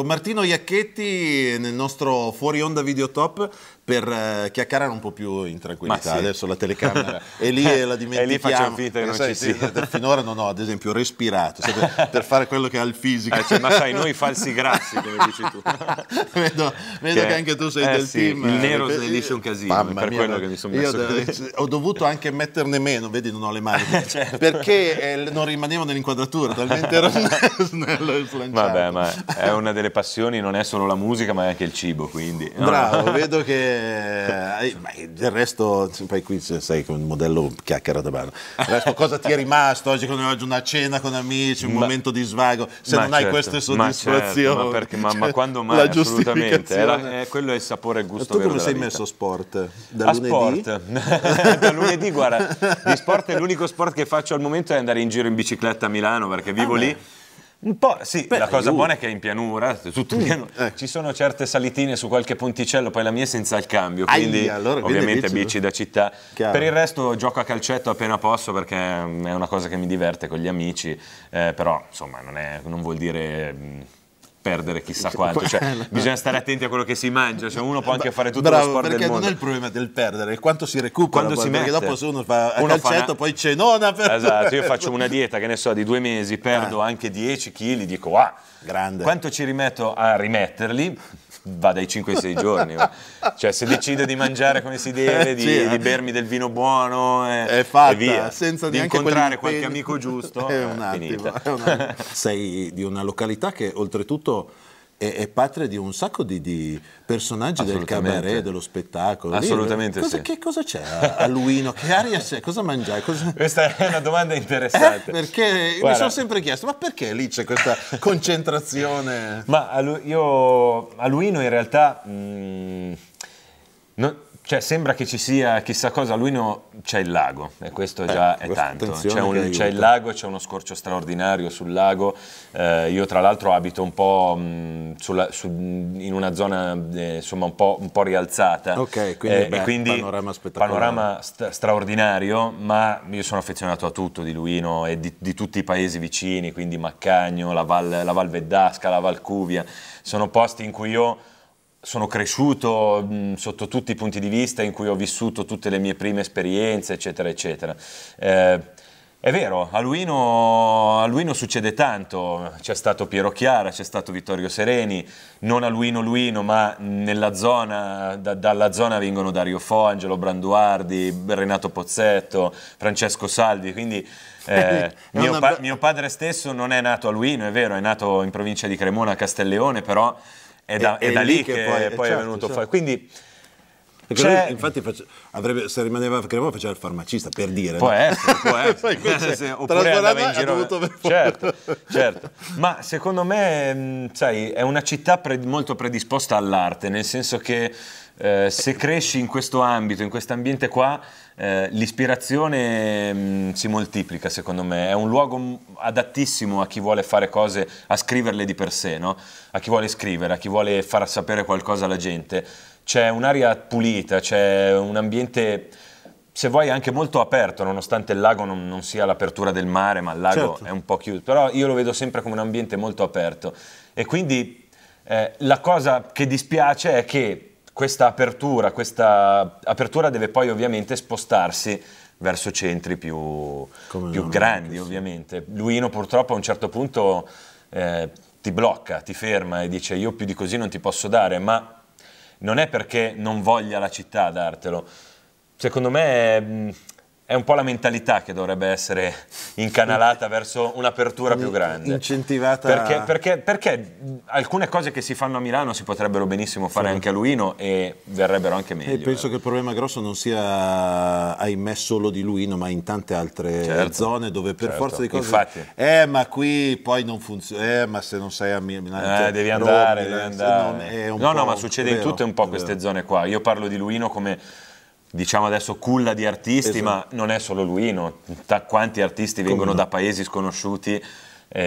con Martino Iacchetti nel nostro fuori onda videotop per eh, chiacchierare un po' più in tranquillità. Sì. Adesso la telecamera è lì e la dimentichiamo. e lì facciamo finta che non sai, ci sia. Finora non ho, ad esempio, respirato per, per, fare quello che ha il fisico. cioè, ma sai, noi falsi grassi, come dici tu. vedo, vedo che, che, anche tu sei eh, del sì, team. Il eh, nero snelisce un casino, per mia, quello che mi sono messo. Io eh, ho dovuto anche metterne meno, vedi, non ho le mani. certo. Perché non rimanevo nell'inquadratura, talmente ero snello e slanciato. Vabbè, ma è una delle le passioni non è solo la musica ma è anche il cibo, quindi... No? Bravo, vedo che... Eh, del resto, poi qui sei un modello chiacchiera da mano. resto cosa ti è rimasto oggi, quando oggi una cena con amici, un ma, momento di svago, se non certo, hai queste soddisfazioni? Ma, certo, ma, perché, ma, ma cioè, quando mai, assolutamente. È la, è, quello è il sapore e il gusto e tu come sei vita. messo sport? Da A lunedì? sport. da lunedì, guarda, di sport è l'unico sport che faccio al momento è andare in giro in bicicletta a Milano perché vivo ah, lì. Beh un po', sì, Beh, la cosa buona è che è in pianura, tutto mm, pianura. Eh. Ecco. ci sono certe salitine su qualche ponticello, poi la mia è senza il cambio, quindi Aia, allora, ovviamente bici da città. Chiaro. Per il resto gioco a calcetto appena posso perché mm, è una cosa che mi diverte con gli amici, eh, però insomma non, è, non vuol dire... Mm, perdere chissà quanto, cioè, bisogna stare attenti a quello che si mangia, cioè uno può anche fare tutto Bravo, lo sport perché non è il problema del perdere, è quanto si recupera, quando si perché mette. dopo se uno fa un calcetto fa una... poi cenona per Esatto, io faccio una dieta che ne so di due mesi, perdo ah. anche 10 kg, dico ah, grande. Quanto ci rimetto a rimetterli? va dai 5 ai 6 giorni. cioè, se decido di mangiare come si deve, di, sì, eh. di bermi del vino buono eh, e, fatta, e via, senza di incontrare qualche amico giusto, eh, è un, attimo, è un attimo. Sei di una località che oltretutto è, è patria di un sacco di, di personaggi del cabaret, dello spettacolo. Assolutamente cosa, sì. Che cosa c'è a, a Luino? Che aria c'è? Cosa mangiai? Cosa... Questa è una domanda interessante. Eh, perché Guarda. mi sono sempre chiesto, ma perché lì c'è questa concentrazione? ma a, io, a Luino in realtà... Mh, mm, non, cioè, sembra che ci sia chissà cosa, lui no, c'è il lago, e questo ecco, già è tanto. C'è, il lago, c'è uno scorcio straordinario sul lago. Eh, io, tra l'altro, abito un po' mh, mm, sulla, su, in una zona eh, insomma un po', un po', rialzata. Ok, eh, quindi, eh, beh, quindi panorama spettacolare. Panorama st straordinario, ma io sono affezionato a tutto di Luino e di, di tutti i paesi vicini, quindi Maccagno, la Val, la Val Vedasca, la Val Cuvia. Sono posti in cui io sono cresciuto mh, sotto tutti i punti di vista, in cui ho vissuto tutte le mie prime esperienze, eccetera, eccetera. Eh, è vero, a Luino, a Luino, succede tanto, c'è stato Piero Chiara, c'è stato Vittorio Sereni, non a Luino Luino, ma zona, da, dalla zona vengono Dario Fo, Angelo Branduardi, Renato Pozzetto, Francesco Salvi, quindi eh, mio, pa- mio padre stesso non è nato a Luino, è vero, è nato in provincia di Cremona, a Castelleone, però è da, è, è da lì, lì, che, che poi, poi certo, è venuto certo. fuori. Quindi, cioè, infatti face, avrebbe, se rimaneva Cremona faceva il farmacista per dire può no? essere, può essere. se, oppure andava in giro dovuto... certo, certo ma secondo me mm, sai, è una città pre molto predisposta all'arte nel senso che eh, se cresci in questo ambito, in questo ambiente qua, eh, l'ispirazione mh, mm, si moltiplica secondo me, è un luogo adattissimo a chi vuole fare cose, a scriverle di per sé, no? a chi vuole scrivere, a chi vuole far sapere qualcosa alla gente. C'è un'aria pulita, c'è un ambiente se vuoi anche molto aperto, nonostante il lago non, non sia l'apertura del mare, ma il lago certo. è un po' chiuso, però io lo vedo sempre come un ambiente molto aperto e quindi eh, la cosa che dispiace è che questa apertura, questa apertura deve poi ovviamente spostarsi verso centri più, più grandi, sì. ovviamente. Luino purtroppo a un certo punto eh, ti blocca, ti ferma e dice io più di così non ti posso dare, ma non è perché non voglia la città dartelo. Secondo me mm, è un po' la mentalità che dovrebbe essere incanalata verso un'apertura più grande. Incentivata. Perché, perché, perché, alcune cose che si fanno a Milano si potrebbero benissimo fare sì. anche a Luino e verrebbero anche meglio. E penso eh. che il problema grosso non sia, ahimè, solo di Luino, ma in tante altre certo. zone dove per certo. forza di cose... Infatti. Eh, ma qui poi non funziona, eh, ma se non sei a Milano... Eh, cioè, devi andare, Roma, devi andare. No, no, ma succede vero, in tutte un po' queste zone qua. Io parlo di Luino come diciamo adesso culla di artisti, esatto. ma non è solo lui, no? da quanti artisti Come vengono no? da paesi sconosciuti. E...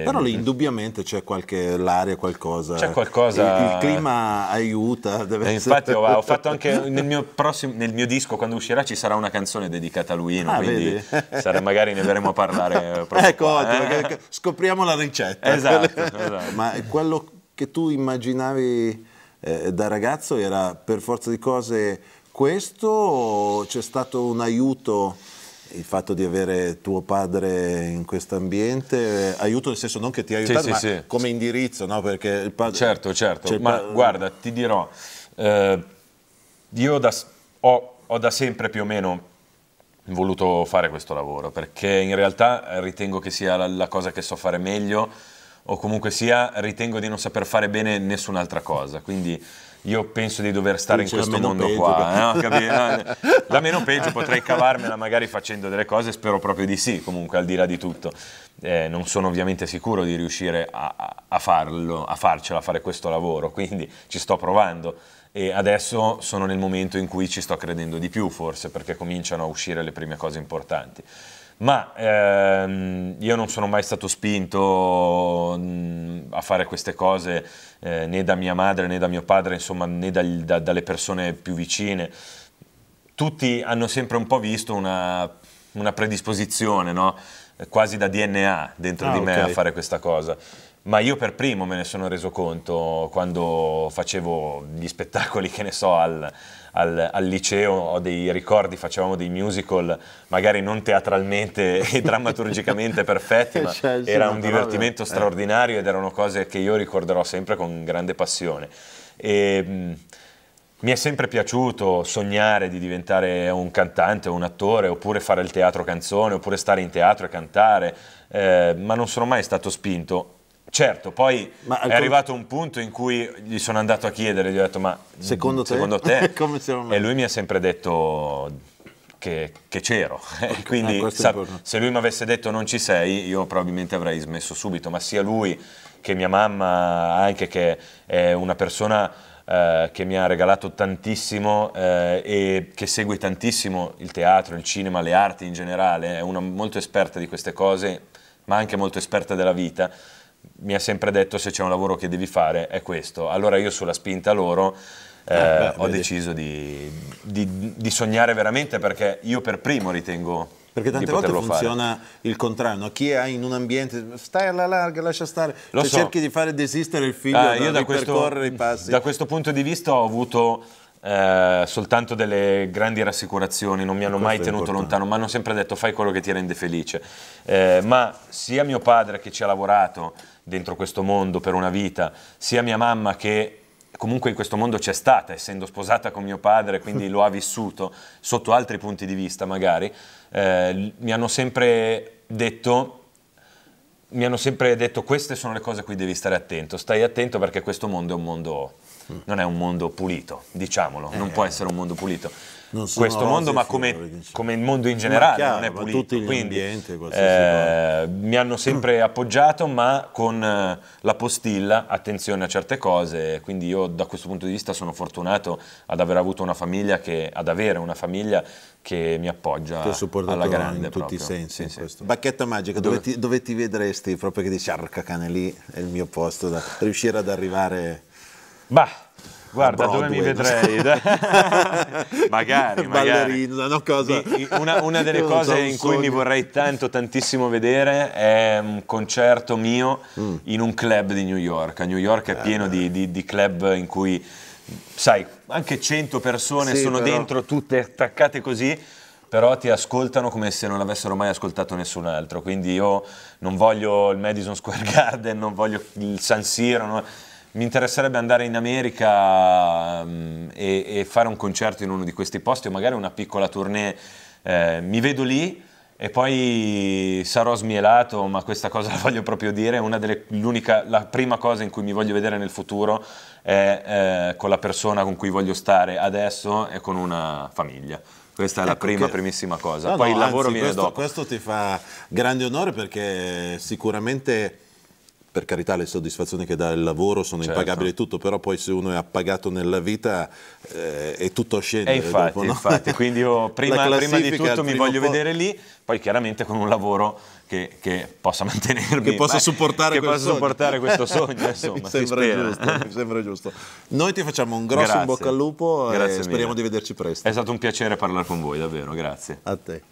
Eh, Però lì indubbiamente c'è qualche l'aria, qualcosa. C'è qualcosa. Il, il clima aiuta. Deve eh, infatti, essere... ho, fatto anche nel mio, prossimo, nel mio, disco, quando uscirà, ci sarà una canzone dedicata a Luino. Ah, quindi sarà, magari ne verremo a parlare. ecco, oggi, eh? scopriamo la ricetta. Esatto, esatto. Ma quello che tu immaginavi eh, da ragazzo era per forza di cose questo c'è stato un aiuto il fatto di avere tuo padre in questo ambiente, aiuto nel senso non che ti ha aiutato, sì, ma sì. come indirizzo, no? Perché il padre... Certo, certo, ma guarda, ti dirò, eh, io da, ho, ho, da sempre più o meno voluto fare questo lavoro, perché in realtà ritengo che sia la, la cosa che so fare meglio, o comunque sia ritengo di non saper fare bene nessun'altra cosa, quindi io penso di dover stare in questo mondo peggio, qua. Eh, no, la meno peggio potrei cavarmela magari facendo delle cose, spero proprio di sì, comunque al di là di tutto. Eh, non sono ovviamente sicuro di riuscire a, a, farlo, a farcela, a fare questo lavoro, quindi ci sto provando. E adesso sono nel momento in cui ci sto credendo di più, forse, perché cominciano a uscire le prime cose importanti. Ma ehm, io non sono mai stato spinto mm, a fare queste cose eh, né da mia madre né da mio padre, insomma né dal, da, dalle persone più vicine. Tutti hanno sempre un po' visto una, una predisposizione, no? quasi da DNA dentro ah, di me okay. a fare questa cosa ma io per primo me ne sono reso conto quando facevo gli spettacoli, che ne so, al, al, al liceo, ho dei ricordi, facevamo dei musical, magari non teatralmente e drammaturgicamente perfetti, ma cioè, era un divertimento vabbè. Eh. straordinario ed erano cose che io ricorderò sempre con grande passione. E, mi è sempre piaciuto sognare di diventare un cantante o un attore, oppure fare il teatro canzone, oppure stare in teatro e cantare, eh, ma non sono mai stato spinto Certo, poi ancora... è arrivato un punto in cui gli sono andato a chiedere, gli ho detto ma secondo te? Secondo te? e lui mi ha sempre detto che, che c'ero, quindi ah, sa, se lui mi avesse detto non ci sei io probabilmente avrei smesso subito, ma sia lui che mia mamma anche che è una persona eh, che mi ha regalato tantissimo eh, e che segue tantissimo il teatro, il cinema, le arti in generale, è una molto esperta di queste cose ma anche molto esperta della vita mi ha sempre detto se c'è un lavoro che devi fare è questo. Allora io sulla spinta loro eh, eh, beh, ho vedi. deciso di, di, di sognare veramente perché io per primo ritengo perché tante volte funziona fare. il contrario, chi è in un ambiente stai alla larga, lascia stare, Lo cioè so. cerchi di fare desistere il figlio ah, io da, questo, i passi. Da questo punto di vista ho avuto eh, soltanto delle grandi rassicurazioni, non mi hanno questo mai tenuto lontano, mi hanno sempre detto fai quello che ti rende felice, eh, ma sia mio padre che ci ha lavorato, dentro questo mondo per una vita, sia mia mamma che comunque in questo mondo c'è stata, essendo sposata con mio padre, quindi lo ha vissuto sotto altri punti di vista magari, eh, mi hanno sempre detto mi hanno sempre detto queste sono le cose a cui devi stare attento, stai attento perché questo mondo è un mondo mm. non è un mondo pulito, diciamolo, non eh, può eh. essere un mondo pulito questo mondo, ma come, come, il mondo in generale chiaro, non è pulito. Quindi, eh, mi hanno sempre appoggiato, ma con eh, la postilla, attenzione a certe cose. Quindi io da questo punto di vista sono fortunato ad aver avuto una famiglia che, ad avere una famiglia che mi appoggia alla grande in tutti proprio. i sensi. Sì, sì. Bacchetta magica, dove, dove, ti, dove, ti, vedresti proprio che dici arca cane lì è il mio posto da riuscire ad arrivare? Bah, Guarda, Broadway, dove mi vedrei? magari, magari. Ballerina, no, cosa? Una, una delle cose in cui mi vorrei tanto, tantissimo vedere è un concerto mio mm. in un club di New York. A New York è eh, pieno eh. di, di, di club in cui, sai, anche 100 persone sì, sono però... dentro, tutte attaccate così però ti ascoltano come se non avessero mai ascoltato nessun altro. Quindi io non voglio il Madison Square Garden, non voglio il San Siro, no? mi interesserebbe andare in America um, e, e, fare un concerto in uno di questi posti o magari una piccola tournée. Eh, mi vedo lì e poi sarò smielato, ma questa cosa la voglio proprio dire, una delle, la prima cosa in cui mi voglio vedere nel futuro è eh, con la persona con cui voglio stare adesso e con una famiglia. Questa è ecco la prima, che... primissima cosa. No, Poi no, il lavoro anzi, viene questo, dopo. Questo ti fa grande onore perché sicuramente per carità le soddisfazioni che dà il lavoro sono certo. impagabili tutto, però poi se uno è appagato nella vita eh, è tutto a scendere. E infatti, dopo, no? infatti quindi io prima, prima di tutto mi voglio po- vedere lì, poi chiaramente con un lavoro che, che possa mantenermi. Che possa supportare, che possa sogno. questo sogno, insomma, mi, sembra giusto, mi sembra giusto. Noi ti facciamo un grosso grazie. in bocca al lupo grazie e mille. speriamo di vederci presto. È stato un piacere parlare con voi, davvero, grazie. A te.